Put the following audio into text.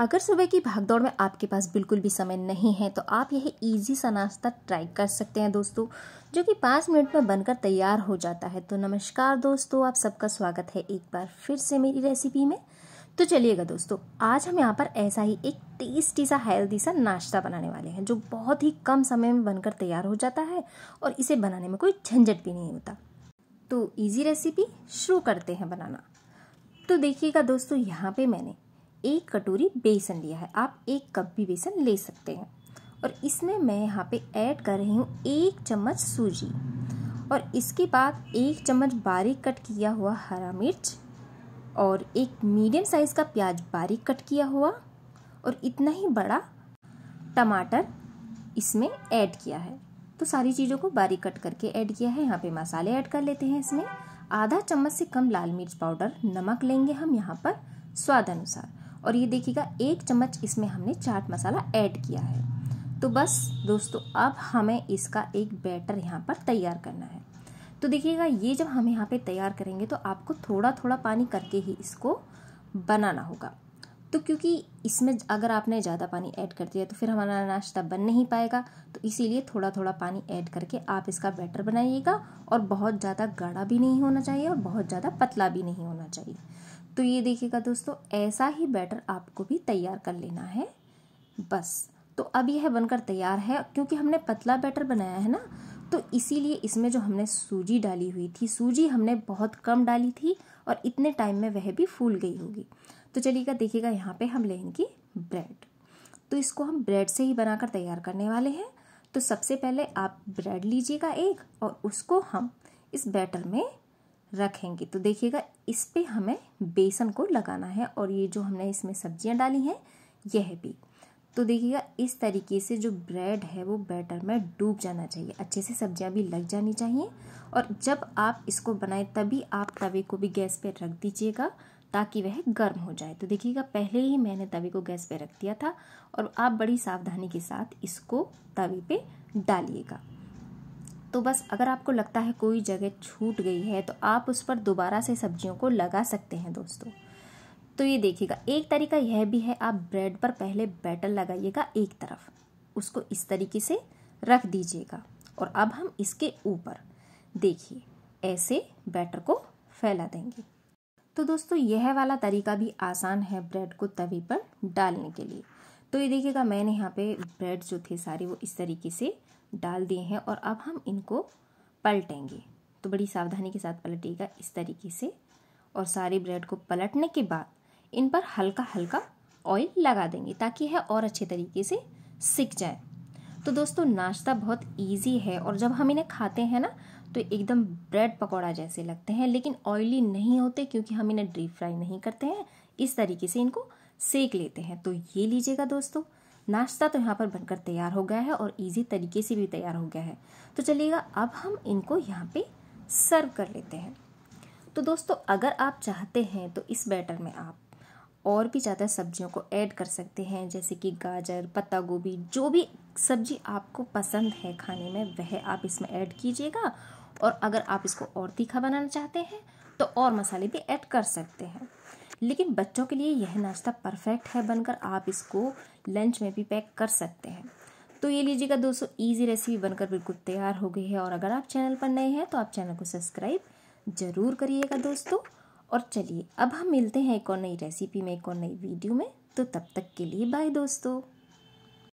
अगर सुबह की भागदौड़ में आपके पास बिल्कुल भी समय नहीं है तो आप यह इजी सा नाश्ता ट्राई कर सकते हैं दोस्तों जो कि पाँच मिनट में बनकर तैयार हो जाता है तो नमस्कार दोस्तों आप सबका स्वागत है एक बार फिर से मेरी रेसिपी में तो चलिएगा दोस्तों आज हम यहाँ पर ऐसा ही एक टेस्टी सा हेल्दी सा नाश्ता बनाने वाले हैं जो बहुत ही कम समय में बनकर तैयार हो जाता है और इसे बनाने में कोई झंझट भी नहीं होता तो ईजी रेसिपी शुरू करते हैं बनाना तो देखिएगा दोस्तों यहाँ पर मैंने एक कटोरी बेसन लिया है आप एक कप भी बेसन ले सकते हैं और इसमें मैं यहाँ पे ऐड कर रही हूँ एक चम्मच सूजी और इसके बाद एक चम्मच बारीक कट किया हुआ हरा मिर्च और एक मीडियम साइज़ का प्याज बारीक कट किया हुआ और इतना ही बड़ा टमाटर इसमें ऐड किया है तो सारी चीज़ों को बारीक कट करके ऐड किया है यहाँ पे मसाले ऐड कर लेते हैं इसमें आधा चम्मच से कम लाल मिर्च पाउडर नमक लेंगे हम यहाँ पर स्वाद अनुसार और ये देखिएगा एक चम्मच इसमें हमने चाट मसाला ऐड किया है तो बस दोस्तों अब हमें इसका एक बैटर यहाँ पर तैयार करना है तो देखिएगा ये जब हम यहाँ पे तैयार करेंगे तो आपको थोड़ा थोड़ा पानी करके ही इसको बनाना होगा तो क्योंकि इसमें अगर आपने ज़्यादा पानी ऐड कर दिया तो फिर हमारा नाश्ता बन नहीं पाएगा तो इसीलिए थोड़ा थोड़ा पानी ऐड करके आप इसका बैटर बनाइएगा और बहुत ज़्यादा गाढ़ा भी नहीं होना चाहिए और बहुत ज़्यादा पतला भी नहीं होना चाहिए तो ये देखिएगा दोस्तों ऐसा ही बैटर आपको भी तैयार कर लेना है बस तो अब यह बनकर तैयार है क्योंकि हमने पतला बैटर बनाया है ना तो इसीलिए इसमें जो हमने सूजी डाली हुई थी सूजी हमने बहुत कम डाली थी और इतने टाइम में वह भी फूल गई होगी तो चलिएगा देखिएगा यहाँ पे हम लेंगे ब्रेड तो इसको हम ब्रेड से ही बनाकर तैयार करने वाले हैं तो सबसे पहले आप ब्रेड लीजिएगा एक और उसको हम इस बैटर में रखेंगे तो देखिएगा इस पर हमें बेसन को लगाना है और ये जो हमने इसमें सब्जियां डाली हैं यह भी तो देखिएगा इस तरीके से जो ब्रेड है वो बैटर में डूब जाना चाहिए अच्छे से सब्जियां भी लग जानी चाहिए और जब आप इसको बनाएं तभी आप तवे को भी गैस पे रख दीजिएगा ताकि वह गर्म हो जाए तो देखिएगा पहले ही मैंने तवे को गैस पे रख दिया था और आप बड़ी सावधानी के साथ इसको तवे पे डालिएगा तो बस अगर आपको लगता है कोई जगह छूट गई है तो आप उस पर दोबारा से सब्जियों को लगा सकते हैं दोस्तों तो ये देखिएगा एक तरीका यह भी है आप ब्रेड पर पहले बैटर लगाइएगा एक तरफ उसको इस तरीके से रख दीजिएगा और अब हम इसके ऊपर देखिए ऐसे बैटर को फैला देंगे तो दोस्तों यह वाला तरीका भी आसान है ब्रेड को तवे पर डालने के लिए तो ये देखिएगा मैंने यहाँ पे ब्रेड जो थे सारे वो इस तरीके से डाल दिए हैं और अब हम इनको पलटेंगे तो बड़ी सावधानी के साथ पलटिएगा इस तरीके से और सारे ब्रेड को पलटने के बाद इन पर हल्का हल्का ऑयल लगा देंगे ताकि यह और अच्छे तरीके से सिक जाए तो दोस्तों नाश्ता बहुत इजी है और जब हम इन्हें खाते हैं ना तो एकदम ब्रेड पकौड़ा जैसे लगते हैं लेकिन ऑयली नहीं होते क्योंकि हम इन्हें डीप फ्राई नहीं करते हैं इस तरीके से इनको सेक लेते हैं तो ये लीजिएगा दोस्तों नाश्ता तो यहाँ पर बनकर तैयार हो गया है और इजी तरीके से भी तैयार हो गया है तो चलिएगा अब हम इनको यहाँ पे सर्व कर लेते हैं तो दोस्तों अगर आप चाहते हैं तो इस बैटर में आप और भी ज़्यादा सब्जियों को ऐड कर सकते हैं जैसे कि गाजर पत्ता गोभी जो भी सब्जी आपको पसंद है खाने में वह आप इसमें ऐड कीजिएगा और अगर आप इसको और तीखा बनाना चाहते हैं तो और मसाले भी ऐड कर सकते हैं लेकिन बच्चों के लिए यह नाश्ता परफेक्ट है बनकर आप इसको लंच में भी पैक कर सकते हैं तो ये लीजिएगा दोस्तों ईजी रेसिपी बनकर बिल्कुल तैयार हो गई है और अगर आप चैनल पर नए हैं तो आप चैनल को सब्सक्राइब ज़रूर करिएगा दोस्तों और चलिए अब हम मिलते हैं एक और नई रेसिपी में एक और नई वीडियो में तो तब तक के लिए बाय दोस्तों